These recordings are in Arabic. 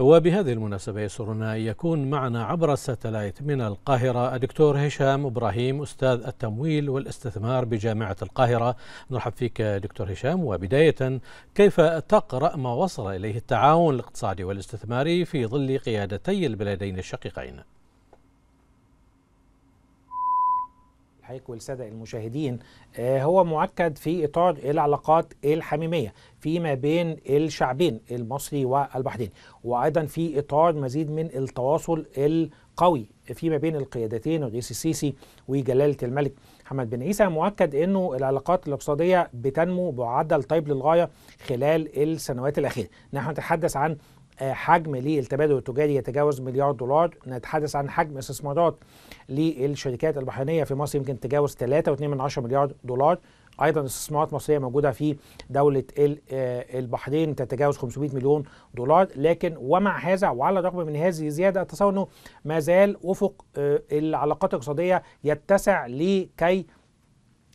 وبهذه المناسبة يسرنا أن يكون معنا عبر الساتلايت من القاهرة الدكتور هشام إبراهيم أستاذ التمويل والاستثمار بجامعة القاهرة نرحب فيك دكتور هشام وبداية كيف تقرأ ما وصل إليه التعاون الاقتصادي والاستثماري في ظل قيادتي البلدين الشقيقين حضرتك والساده المشاهدين آه، هو معقد في اطار العلاقات الحميميه فيما بين الشعبين المصري والبحريني وايضا في اطار مزيد من التواصل القوي فيما بين القيادتين الرئيس السيسي وجلاله الملك محمد بن عيسى مؤكد انه العلاقات الاقتصاديه بتنمو بمعدل طيب للغايه خلال السنوات الاخيره نحن نتحدث عن حجم للتبادل التجاري يتجاوز مليار دولار نتحدث عن حجم استثمارات للشركات البحرينيه في مصر يمكن تجاوز 3.2 مليار دولار ايضا استثمارات مصريه موجوده في دوله آه، البحرين تتجاوز 500 مليون دولار لكن ومع هذا وعلى الرغم من هذه الزياده اتصور انه ما زال افق آه، العلاقات الاقتصاديه يتسع لكي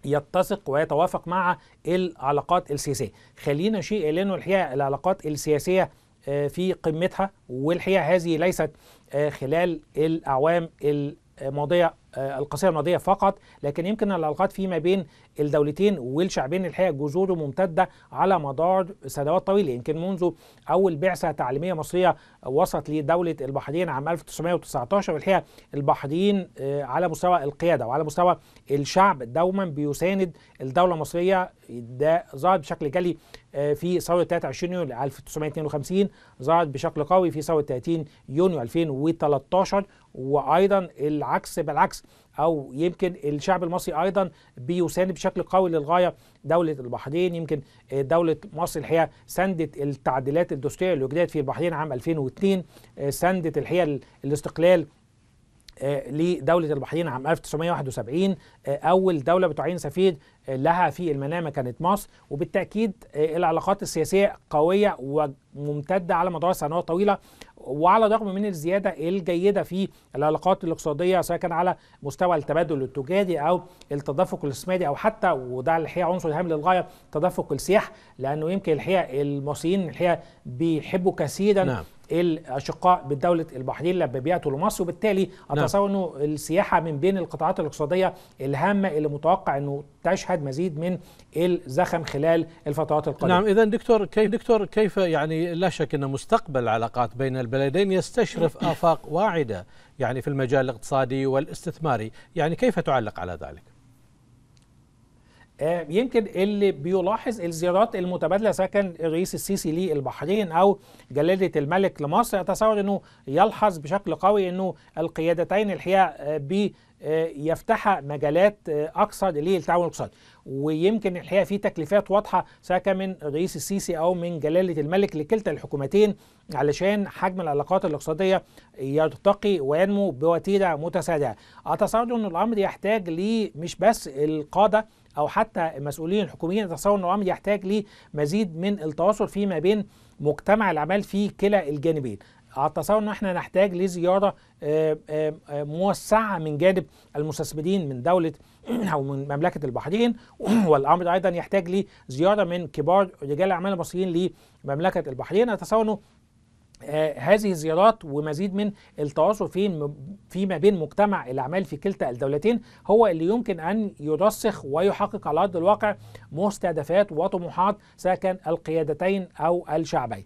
يتسق ويتوافق مع العلاقات السياسيه خلينا شيء لانه الحقيقه العلاقات السياسيه آه، في قمتها والحقيقه هذه ليست آه، خلال الاعوام الماضيه آه، القصيره الماضيه فقط لكن يمكن العلاقات فيما بين الدولتين والشعبين الحقيقه جذوره ممتده على مدار سنوات طويله يمكن منذ اول بعثه تعليميه مصريه وصلت لدوله البحرين عام 1919 والحقيقه البحرين على مستوى القياده وعلى مستوى الشعب دوما بيساند الدوله المصريه ده ظهر بشكل جلي آه، في ثورة 23 يونيو 1952 ظهر بشكل قوي في ثورة 30 يونيو 2013 وأيضا العكس بالعكس أو يمكن الشعب المصري أيضا بيساند بشكل قوي للغاية دولة البحرين يمكن آه، دولة مصر الحقيقة سندت التعديلات الدستورية اللي وجدت في البحرين عام 2002 آه، سندت الحقيقة الاستقلال آه، لدولة البحرين عام 1971 آه، أول دولة بتعين سفير آه، لها في المنامة كانت مصر وبالتأكيد العلاقات السياسية قوية وممتدة على مدار سنوات طويلة وعلى الرغم من الزيادة الجيدة في العلاقات الاقتصادية سواء كان على مستوى التبادل التجاري أو التدفق الاستثماري أو حتى وده الحقيقة عنصر هام للغاية تدفق السياح لأنه يمكن الحقيقة المصريين الحقيقة بيحبوا كثيرا نعم. الاشقاء بدوله البحرين لما بياتوا لمصر وبالتالي نعم. اتصور انه السياحه من بين القطاعات الاقتصاديه الهامه اللي متوقع انه تشهد مزيد من الزخم خلال الفترات القادمه. نعم اذا دكتور كيف دكتور كيف يعني لا شك ان مستقبل العلاقات بين البلدين يستشرف افاق واعده يعني في المجال الاقتصادي والاستثماري، يعني كيف تعلق على ذلك؟ آه، يمكن اللي بيلاحظ الزيارات المتبادله سواء كان الرئيس السيسي للبحرين او جلاله الملك لمصر اتصور انه يلحظ بشكل قوي انه القيادتين الحقيقه آه، بيفتحا آه، مجالات اكثر للتعاون الاقتصادي ويمكن الحقيقه في تكليفات واضحه سواء كان من الرئيس السيسي او من جلاله الملك لكلتا الحكومتين علشان حجم العلاقات الاقتصاديه يرتقي وينمو بوتيره متسارعه. اتصور ان الامر يحتاج لمش بس القاده او حتى المسؤولين الحكوميين اتصور انه الامر يحتاج لمزيد من التواصل فيما بين مجتمع الاعمال في كلا الجانبين اتصور ان احنا نحتاج لزياره آه، آه، آه، موسعه من جانب المستثمرين من دوله او من مملكه البحرين والامر ايضا يحتاج لزياره من كبار رجال الاعمال المصريين لمملكه البحرين اتصور انه آه، هذه الزيارات ومزيد من التواصل في فيما بين مجتمع الاعمال في كلتا الدولتين هو اللي يمكن ان يرسخ ويحقق على ارض الواقع مستهدفات وطموحات ساكن القيادتين او الشعبين.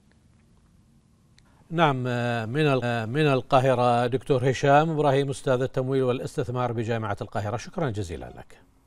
نعم آه، من آه، من القاهره دكتور هشام ابراهيم استاذ التمويل والاستثمار بجامعه القاهره شكرا جزيلا لك.